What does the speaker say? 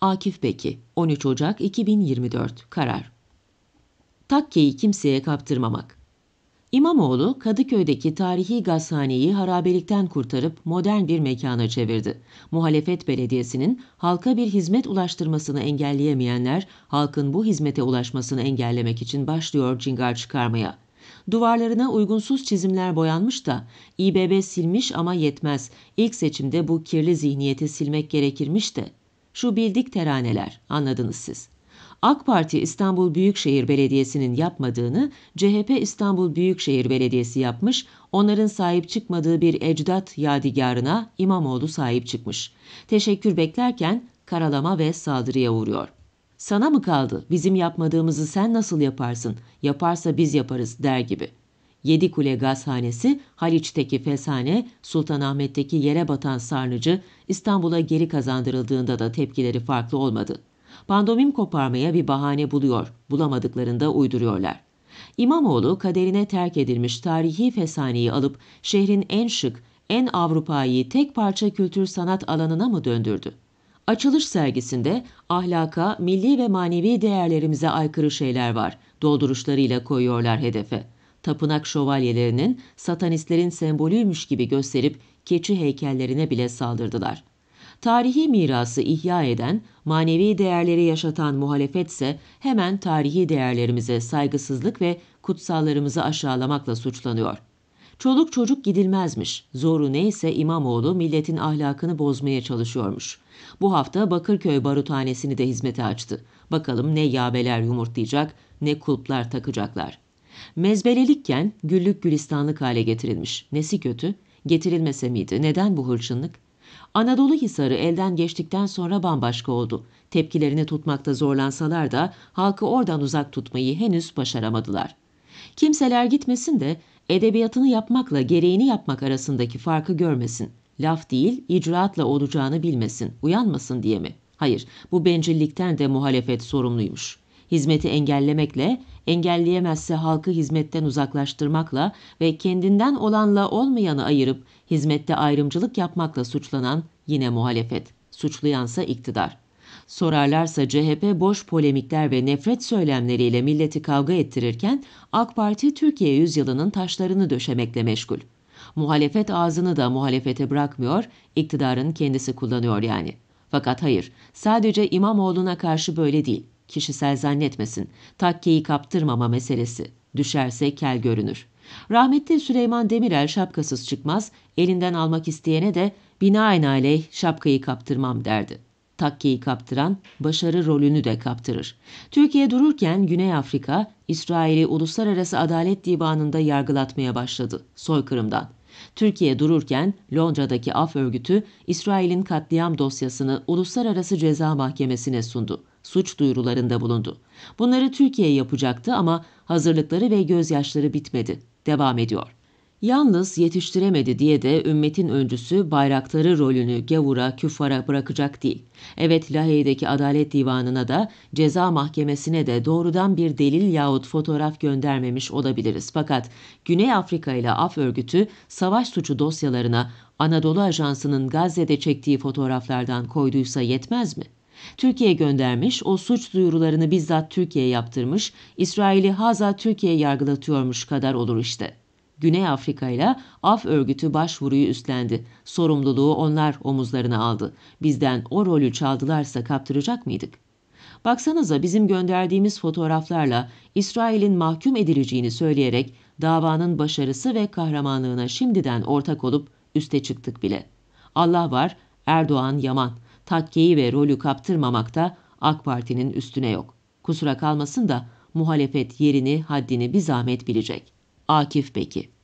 Akif peki, 13 Ocak 2024 Karar Takkeyi kimseye kaptırmamak İmamoğlu, Kadıköy'deki tarihi gazhaneyi harabelikten kurtarıp modern bir mekana çevirdi. Muhalefet belediyesinin halka bir hizmet ulaştırmasını engelleyemeyenler, halkın bu hizmete ulaşmasını engellemek için başlıyor cingar çıkarmaya. Duvarlarına uygunsuz çizimler boyanmış da İBB silmiş ama yetmez. İlk seçimde bu kirli zihniyeti silmek gerekirmiş de. Şu bildik teraneler, anladınız siz. AK Parti İstanbul Büyükşehir Belediyesi'nin yapmadığını CHP İstanbul Büyükşehir Belediyesi yapmış, onların sahip çıkmadığı bir ecdat yadigarına İmamoğlu sahip çıkmış. Teşekkür beklerken karalama ve saldırıya uğruyor. Sana mı kaldı, bizim yapmadığımızı sen nasıl yaparsın, yaparsa biz yaparız der gibi.'' Yedi kule Gazhanesi, Haliç'teki Fesane, Sultanahmet'teki yere batan sarnıcı İstanbul'a geri kazandırıldığında da tepkileri farklı olmadı. Pandomim koparmaya bir bahane buluyor, bulamadıklarında uyduruyorlar. İmamoğlu kaderine terk edilmiş tarihi fesaneyi alıp şehrin en şık, en Avrupa'yı tek parça kültür sanat alanına mı döndürdü? Açılış sergisinde ahlaka, milli ve manevi değerlerimize aykırı şeyler var. Dolduruşlarıyla koyuyorlar hedefe tapınak şövalyelerinin satanistlerin sembolüymüş gibi gösterip keçi heykellerine bile saldırdılar. Tarihi mirası ihya eden, manevi değerleri yaşatan muhalefetse hemen tarihi değerlerimize saygısızlık ve kutsallarımızı aşağılamakla suçlanıyor. Çoluk çocuk gidilmezmiş. Zoru neyse İmamoğlu milletin ahlakını bozmaya çalışıyormuş. Bu hafta Bakırköy barutanesini de hizmete açtı. Bakalım ne yabeler yumurtlayacak ne kulplar takacaklar. Mezbelelikken güllük gülistanlık hale getirilmiş. Nesi kötü? Getirilmese miydi? Neden bu hırçınlık? Anadolu Hisarı elden geçtikten sonra bambaşka oldu. Tepkilerini tutmakta zorlansalar da halkı oradan uzak tutmayı henüz başaramadılar. Kimseler gitmesin de edebiyatını yapmakla gereğini yapmak arasındaki farkı görmesin. Laf değil, icraatla olacağını bilmesin, uyanmasın diye mi? Hayır, bu bencillikten de muhalefet sorumluymuş.'' hizmeti engellemekle, engelleyemezse halkı hizmetten uzaklaştırmakla ve kendinden olanla olmayanı ayırıp hizmette ayrımcılık yapmakla suçlanan yine muhalefet, suçlayansa iktidar. Sorarlarsa CHP boş polemikler ve nefret söylemleriyle milleti kavga ettirirken AK Parti Türkiye yüzyılının taşlarını döşemekle meşgul. Muhalefet ağzını da muhalefete bırakmıyor, iktidarın kendisi kullanıyor yani. Fakat hayır, sadece İmamoğlu'na karşı böyle değil. Kişisel zannetmesin. Takkeyi kaptırmama meselesi. Düşerse kel görünür. Rahmetli Süleyman Demirel şapkasız çıkmaz, elinden almak isteyene de binaenaleyh şapkayı kaptırmam derdi takkeyi kaptıran başarı rolünü de kaptırır. Türkiye dururken Güney Afrika, İsrail'i Uluslararası Adalet Divanı'nda yargılatmaya başladı soykırımdan. Türkiye dururken Londra'daki af örgütü İsrail'in katliam dosyasını Uluslararası Ceza Mahkemesi'ne sundu suç duyurularında bulundu. Bunları Türkiye yapacaktı ama hazırlıkları ve gözyaşları bitmedi. Devam ediyor. Yalnız yetiştiremedi diye de ümmetin öncüsü bayrakları rolünü gavura, küffara bırakacak değil. Evet Lahey'deki Adalet Divanı'na da ceza mahkemesine de doğrudan bir delil yahut fotoğraf göndermemiş olabiliriz. Fakat Güney Afrika ile Af Örgütü savaş suçu dosyalarına Anadolu Ajansı'nın Gazze'de çektiği fotoğraflardan koyduysa yetmez mi? Türkiye göndermiş, o suç duyurularını bizzat Türkiye yaptırmış, İsrail'i haza Türkiye yargılatıyormuş kadar olur işte. Güney Afrika ile af örgütü başvuruyu üstlendi. Sorumluluğu onlar omuzlarına aldı. Bizden o rolü çaldılarsa kaptıracak mıydık? Baksanıza bizim gönderdiğimiz fotoğraflarla İsrail'in mahkum edileceğini söyleyerek davanın başarısı ve kahramanlığına şimdiden ortak olup üste çıktık bile. Allah var, Erdoğan Yaman takkeyi ve rolü kaptırmamakta AK Parti'nin üstüne yok. Kusura kalmasın da muhalefet yerini, haddini bir zahmet bilecek. Akif Beki